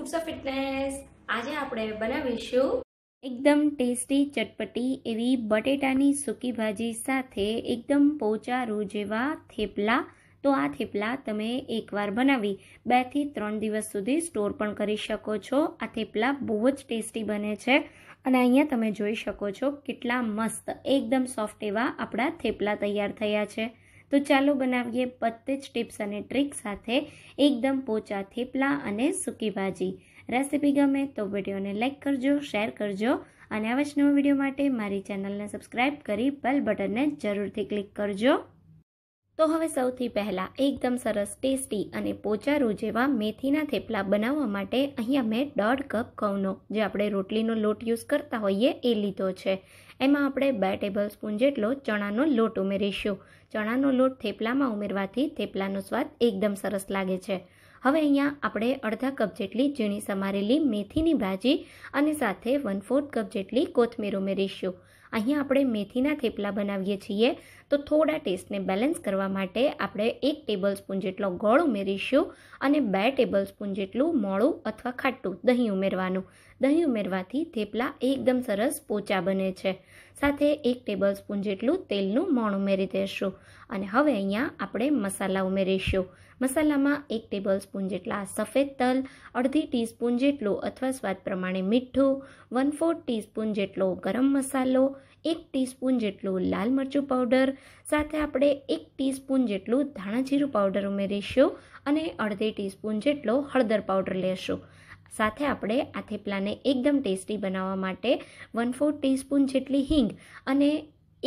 foods of fitness આજે આપણે બનાવીશું એકદમ ટેસ્ટી ચટપટી એવી બટેટાની સૂકી ભાજી સાથે એકદમ પોચારો જેવા થેપલા તો આ થેપલા તમે એકવાર બનાવી બે થી ત્રણ દિવસ સુધી સ્ટોર પણ કરી શકો છો આ થેપલા બહુ જ ટેસ્ટી બને છે અને અહીંયા તમે જોઈ શકો છો કેટલા મસ્ત એકદમ સોફ્ટ એવા આપણા થેપલા તૈયાર થયા છે તો ચાલો બનાવીએ બધી જ ટિપ્સ અને ટ્રીક સાથે એકદમ પોચા થેપલા અને સૂકી ભાજી રેસીપી ગમે તો વિડીયોને લાઇક કરજો શેર કરજો અને આવા જ નવા વિડીયો માટે મારી ચેનલને સબસ્ક્રાઈબ કરી બેલ બટનને જરૂરથી ક્લિક કરજો તો હવે સૌથી પહેલાં એકદમ સરસ ટેસ્ટી અને પોચારું જેવા મેથીના થેપલા બનાવવા માટે અહીંયા મેં દોઢ કપ ઘઉંનો જે આપણે રોટલીનો લોટ યુઝ કરતા હોઈએ એ લીધો છે એમાં આપણે બે ટેબલ સ્પૂન જેટલો ચણાનો લોટ ઉમેરીશું ચણાનો લોટ થેપલામાં ઉમેરવાથી થેપલાનો સ્વાદ એકદમ સરસ લાગે છે હવે અહીંયા આપણે અડધા કપ જેટલી ઝીણી સમારેલી મેથીની ભાજી અને સાથે વન ફોર્થ કપ જેટલી કોથમીર ઉમેરીશું અહીંયા આપણે મેથીના થેપલા બનાવીએ છીએ તો થોડા ટેસ્ટને બેલેન્સ કરવા માટે આપણે એક ટેબલ સ્પૂન જેટલો ગોળ ઉમેરીશું અને બે ટેબલ સ્પૂન જેટલું મોળું અથવા ખાટું દહીં ઉમેરવાનું દહીં ઉમેરવાથી થેપલા એકદમ સરસ પોચા બને છે સાથે એક ટેબલ સ્પૂન જેટલું તેલનું મોણ ઉમેરી દેશું અને હવે અહીંયા આપણે મસાલા ઉમેરીશું મસાલામાં એક ટેબલ સ્પૂન જેટલા સફેદ તલ અડધી ટીસ્પૂન જેટલું અથવા સ્વાદ પ્રમાણે મીઠું વન ફોર્થ ટીસ્પૂન જેટલો ગરમ મસાલો એક ટીસ્પૂન જેટલું લાલ મરચું પાવડર સાથે આપણે એક ટીસ્પૂન જેટલું ધાણાજીરું પાવડર ઉમેરીશું અને અડધી ટીસ્પૂન જેટલો હળદર પાવડર લેશું સાથે આપણે આ થેપલાને એકદમ ટેસ્ટી બનાવવા માટે વન ફોર ટીસ્પૂન જેટલી હિંગ અને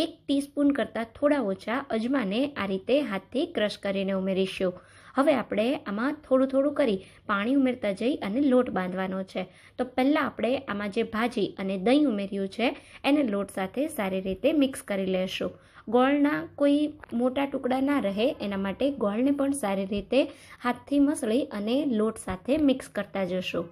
એક ટીસ્પૂન કરતાં થોડા ઓછા અજમાને આ રીતે હાથથી ક્રશ કરીને ઉમેરીશું હવે આપણે આમાં થોડું થોડું કરી પાણી ઉમેરતા જઈ અને લોટ બાંધવાનો છે તો પહેલાં આપણે આમાં જે ભાજી અને દહીં ઉમેર્યું છે એને લોટ સાથે સારી રીતે મિક્સ કરી લેશું ગોળના કોઈ મોટા ટુકડા ના રહે એના માટે ગોળને પણ સારી રીતે હાથથી મસળી અને લોટ સાથે મિક્સ કરતા જશું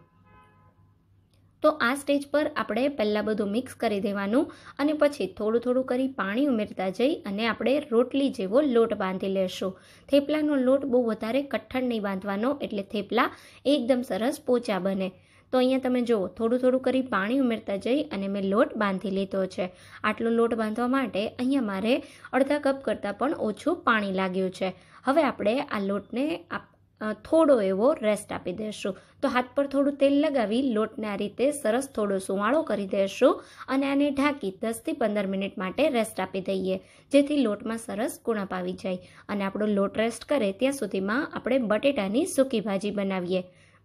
તો આ સ્ટેજ પર આપણે પહેલાં બધું મિક્સ કરી દેવાનું અને પછી થોડું થોડું કરી પાણી ઉમેરતા જઈ અને આપણે રોટલી જેવો લોટ બાંધી લેશું થેપલાનો લોટ બહુ વધારે કઠણ નહીં બાંધવાનો એટલે થેપલા એકદમ સરસ પોચા બને તો અહીંયા તમે જુઓ થોડું થોડું કરી પાણી ઉમેરતા જઈ અને મેં લોટ બાંધી લીધો છે આટલો લોટ બાંધવા માટે અહીંયા મારે અડધા કપ કરતાં પણ ઓછું પાણી લાગ્યું છે હવે આપણે આ લોટને થોડો એવો રેસ્ટ આપી દેશું તો હાથ પર થોડું તેલ લગાવી લોટને આ રીતે સરસ થોડો સુવાળો કરી દેશું અને આને ઢાંકી દસથી પંદર મિનિટ માટે રેસ્ટ આપી દઈએ જેથી લોટમાં સરસ કુણપ આવી જાય અને આપણો લોટ રેસ્ટ કરે ત્યાં સુધીમાં આપણે બટેટાની સૂકી ભાજી બનાવીએ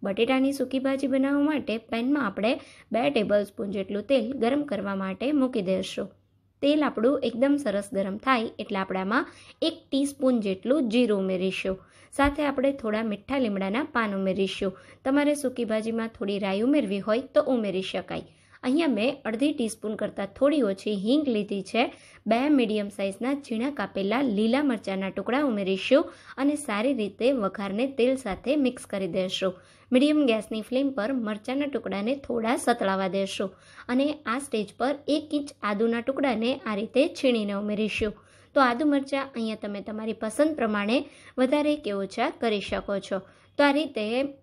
બટેટાની સૂકી ભાજી બનાવવા માટે પેનમાં આપણે બે ટેબલ સ્પૂન જેટલું તેલ ગરમ કરવા માટે મૂકી દઈશું તેલ આપણું એકદમ સરસ ગરમ થાય એટલે આપણામાં એક ટીસ્પૂન જેટલું જીરું ઉમેરીશું સાથે આપણે થોડા મીઠા લીમડાના પાન ઉમેરીશું તમારે સૂકી ભાજીમાં થોડી રાઈ ઉમેરવી હોય તો ઉમેરી શકાય અહીંયા મેં અડધી ટીસ્પૂન કરતાં થોડી ઓછી હિંગ લીધી છે બે મીડિયમ સાઇઝના ઝીણા કાપેલા લીલા મરચાંના ટુકડા ઉમેરીશું અને સારી રીતે વઘારને તેલ સાથે મિક્સ કરી દેશું મીડિયમ ગેસની ફ્લેમ પર મરચાંના ટુકડાને થોડા સતળાવા દેશું અને આ સ્ટેજ પર એક ઇંચ આદુના ટુકડાને આ રીતે છીણીને ઉમેરીશું તો આદુ મરચાં અહીંયા તમે તમારી પસંદ પ્રમાણે વધારે કે ઓછા કરી શકો છો તો આ રીતે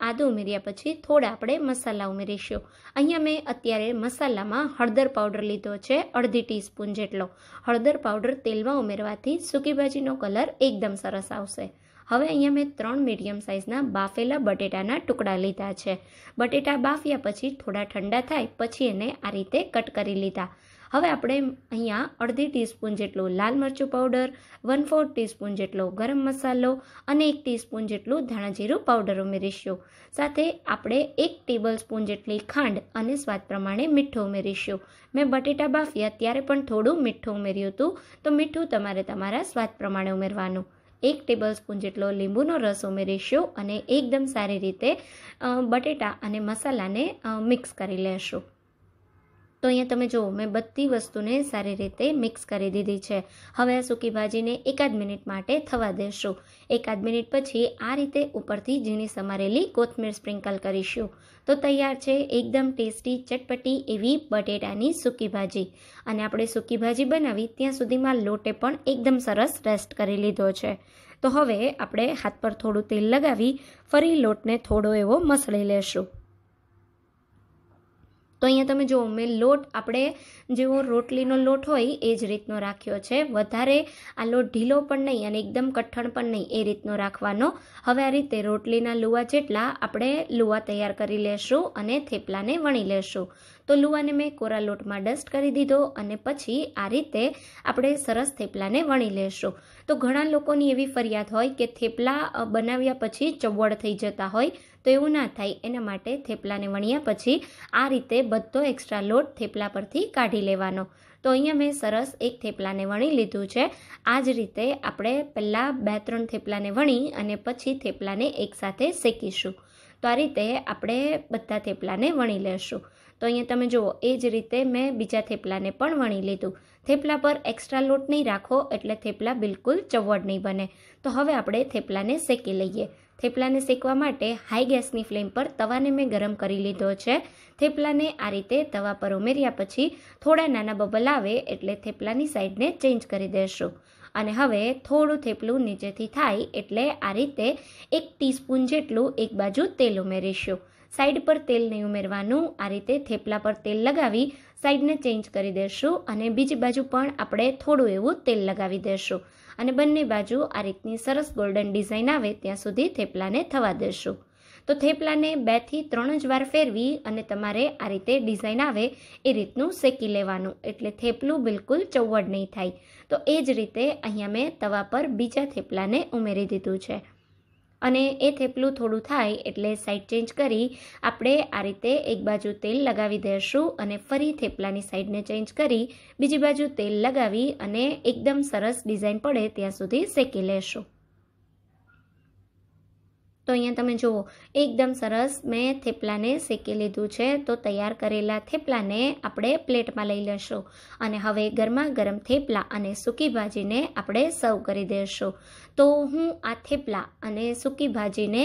આદું ઉમેર્યા પછી થોડા આપણે મસાલા ઉમેરીશું અહીંયા મેં અત્યારે મસાલામાં હળદર પાવડર લીધો છે અડધી ટીસ્પૂન જેટલો હળદર પાવડર તેલમાં ઉમેરવાથી સૂકી ભાજીનો કલર એકદમ સરસ આવશે હવે અહીંયા મેં ત્રણ મીડિયમ સાઇઝના બાફેલા બટેટાના ટુકડા લીધા છે બટેટા બાફ્યા પછી થોડા ઠંડા થાય પછી એને આ રીતે કટ કરી લીધા હવે આપણે અહીંયા અડધી ટીસ્પૂન જેટલું લાલ મરચું પાવડર વન ફોર્થ ટીસ્પૂન જેટલો ગરમ મસાલો અને એક ટીસ્પૂન જેટલું ધાણાજીરું પાવડર ઉમેરીશું સાથે આપણે એક ટેબલ સ્પૂન જેટલી ખાંડ અને સ્વાદ પ્રમાણે મીઠું ઉમેરીશું મેં બટેટા બાફ્યા ત્યારે પણ થોડું મીઠું ઉમેર્યું હતું તો મીઠું તમારે તમારા સ્વાદ પ્રમાણે ઉમેરવાનું એક ટેબલ સ્પૂન જેટલો લીંબુનો રસ ઉમેરીશું અને એકદમ સારી રીતે બટેટા અને મસાલાને મિક્સ કરી લેશું તો અહીંયા તમે જુઓ મેં બધી વસ્તુને સારી રીતે મિક્સ કરી દીધી છે હવે આ સૂકી ભાજીને એકાદ મિનિટ માટે થવા દેશું એકાદ મિનિટ પછી આ રીતે ઉપરથી ઝીણી સમારેલી કોથમીર સ્પ્રિંકલ કરીશું તો તૈયાર છે એકદમ ટેસ્ટી ચટપટી એવી બટેટાની સૂકી ભાજી અને આપણે સૂકી ભાજી બનાવી ત્યાં સુધીમાં લોટે પણ એકદમ સરસ રેસ્ટ કરી લીધો છે તો હવે આપણે હાથ પર થોડું તેલ લગાવી ફરી લોટને થોડો એવો મસળી લેશું તો અહીંયા તમે જુઓ મેં લોટ આપણે જેવો રોટલીનો લોટ હોય એ જ રીતનો રાખ્યો છે વધારે આ લોટ ઢીલો પણ નહીં અને એકદમ કઠણ પણ નહીં એ રીતનો રાખવાનો હવે આ રીતે રોટલીના લુવા જેટલા આપણે લુવા તૈયાર કરી લેશું અને થેપલાને વણી લેશું તો લુવાને મેં કોરા લોટમાં ડસ્ટ કરી દીધો અને પછી આ રીતે આપણે સરસ થેપલાને વણી લેશું તો ઘણા લોકોની એવી ફરિયાદ હોય કે થેપલા બનાવ્યા પછી ચવડ થઈ જતા હોય તો એવું ના થાય એના માટે થેપલાને વણ્યા પછી આ રીતે બધો એક્સ્ટ્રા લોટ થેપલા પરથી કાઢી લેવાનો તો અહીંયા મેં સરસ એક થેપલાને વણી લીધું છે આ જ રીતે આપણે પહેલાં બે ત્રણ થેપલાને વણી અને પછી થેપલાને એકસાથે શેકીશું તો આ રીતે આપણે બધા થેપલાને વણી લેશું તો અહીંયા તમે જુઓ એ જ રીતે મેં બીજા થેપલાને પણ વણી લીધું થેપલા પર એક્સ્ટ્રા લોટ નહીં રાખો એટલે થેપલા બિલકુલ ચવડ નહીં બને તો હવે આપણે થેપલાને શેકી લઈએ થેપલાને શેકવા માટે હાઈ ગેસની ફ્લેમ પર તવાને મેં ગરમ કરી લીધો છે થેપલાને આ રીતે તવા પર ઉમેર્યા પછી થોડા નાના બબલ આવે એટલે થેપલાની સાઈડને ચેન્જ કરી દેશું અને હવે થોડું થેપલું નીચેથી થાય એટલે આ રીતે એક ટીસ્પૂન જેટલું એક બાજુ તેલ ઉમેરીશું સાઈડ પર તેલ નહીં ઉમેરવાનું આ રીતે થેપલા પર તેલ લગાવી સાઈડને ચેન્જ કરી દેશું અને બીજી બાજુ પણ આપણે થોડું એવું તેલ લગાવી દેશું અને બંને બાજુ આ રીતની સરસ ગોલ્ડન ડિઝાઇન આવે ત્યાં સુધી થેપલાને થવા દેશું તો થેપલાને બેથી ત્રણ જ વાર ફેરવી અને તમારે આ રીતે ડિઝાઇન આવે એ રીતનું શેકી લેવાનું એટલે થેપલું બિલકુલ ચૌવડ નહીં થાય તો એ જ રીતે અહીંયા મેં તવા પર બીજા થેપલાને ઉમેરી દીધું છે અને એ થેપલું થોડું થાય એટલે સાઈડ ચેન્જ કરી આપણે આ રીતે એક બાજુ તેલ લગાવી દઈશું અને ફરી થેપલાની સાઈડને ચેન્જ કરી બીજી બાજુ તેલ લગાવી અને એકદમ સરસ ડિઝાઇન પડે ત્યાં સુધી શેકી લેશું તો અહીંયા તમે જુઓ એકદમ સરસ મેં થેપલાને શેકી લીધું છે તો તૈયાર કરેલા થેપલાને આપણે પ્લેટમાં લઈ લેશું અને હવે ગરમા ગરમ થેપલા અને સૂકી ભાજીને આપણે સર્વ કરી દેશું તો હું આ થેપલા અને સૂકી ભાજીને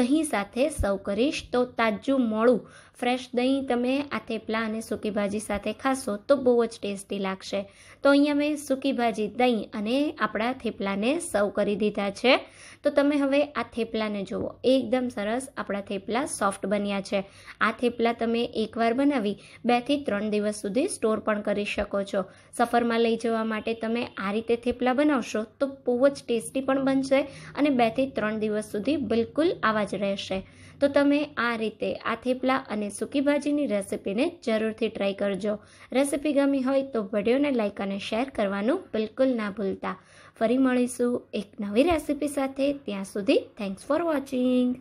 દહીં સાથે સર્વ કરીશ તો તાજું મોડું ફ્રેશ દહીં તમે આ થેપલા અને સૂકી ભાજી સાથે ખાશો તો બહુ જ ટેસ્ટી લાગશે તો અહીંયા મેં સૂકી ભાજી દહીં અને આપણા થેપલાને સર્વ કરી દીધા છે તો તમે હવે આ થેપલાને જુઓ જુઓ એકદમ સરસ આપણા થેપલા સોફ્ટ બન્યા છે આ થેપલા તમે એકવાર બનાવી બેથી ત્રણ દિવસ સુધી સ્ટોર પણ કરી શકો છો સફરમાં લઈ જવા માટે તમે આ રીતે થેપલા બનાવશો તો બહુ જ ટેસ્ટી પણ બનશે અને બેથી ત્રણ દિવસ સુધી બિલકુલ આવા જ રહેશે તો તમે આ રીતે આ થેપલા અને સૂકી ભાજીની રેસિપીને જરૂરથી ટ્રાય કરજો રેસીપી ગમી હોય તો વિડીયોને લાઇક અને શેર કરવાનું બિલકુલ ના ભૂલતા ફરી મળીશું એક નવી રેસીપી સાથે ત્યાં સુધી થેન્ક્સ ફોર વોચિંગ